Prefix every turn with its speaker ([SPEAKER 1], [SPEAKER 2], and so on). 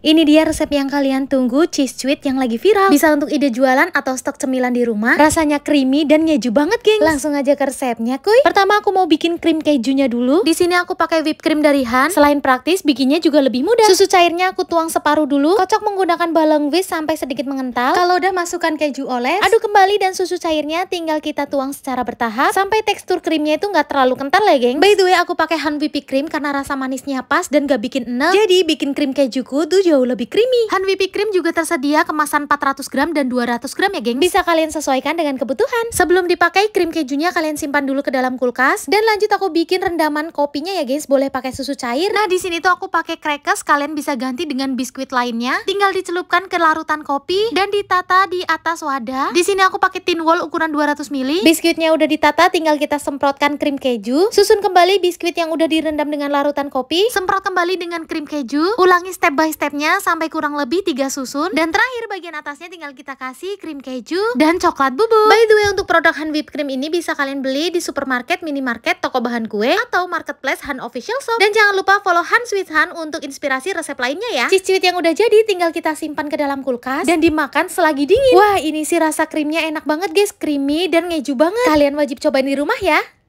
[SPEAKER 1] Ini dia resep yang kalian tunggu, cheese sweet yang lagi viral. Bisa untuk ide jualan atau stok cemilan di rumah. Rasanya creamy dan nyeju banget, geng. Langsung aja ke resepnya, kuy. Pertama aku mau bikin krim kejunya dulu. Di sini aku pakai whipped cream dari Han. Selain praktis, bikinnya juga lebih mudah. Susu cairnya aku tuang separuh dulu. Kocok menggunakan baleng whisk sampai sedikit mengental. Kalau udah masukkan keju oles, aduk kembali dan susu cairnya tinggal kita tuang secara bertahap sampai tekstur krimnya itu nggak terlalu kental ya, geng. By the way, aku pakai Han whipped cream karena rasa manisnya pas dan gak bikin enak. Jadi bikin krim kejuku tuh jauh lebih creamy. Han whipped cream juga tersedia kemasan 400 gram dan 200 gram ya, geng. Bisa kalian sesuaikan dengan kebutuhan. Sebelum dipakai, krim kejunya kalian simpan dulu ke dalam kulkas dan lanjut aku bikin rendaman kopinya ya, guys. Boleh pakai susu cair. Nah, di sini tuh aku pakai crackers, kalian bisa ganti dengan biskuit lainnya. Tinggal dicelupkan ke larutan kopi dan ditata di atas wadah. Di sini aku pakai tin wall ukuran 200 ml. Biskuitnya udah ditata, tinggal kita semprotkan krim keju. Susun kembali biskuit yang udah direndam dengan larutan kopi. Semprot kembali dengan krim keju. Ulangi step by stepnya atasnya sampai kurang lebih 3 susun dan terakhir bagian atasnya tinggal kita kasih krim keju dan coklat bubuk. By the way untuk produk hand Whipped Cream ini bisa kalian beli di supermarket, minimarket, toko bahan kue atau marketplace hand Official Shop. Dan jangan lupa follow hand Sweet hand untuk inspirasi resep lainnya ya. Cicit yang udah jadi tinggal kita simpan ke dalam kulkas dan dimakan selagi dingin. Wah, ini sih rasa krimnya enak banget guys, creamy dan ngeju banget. Kalian wajib cobain di rumah ya.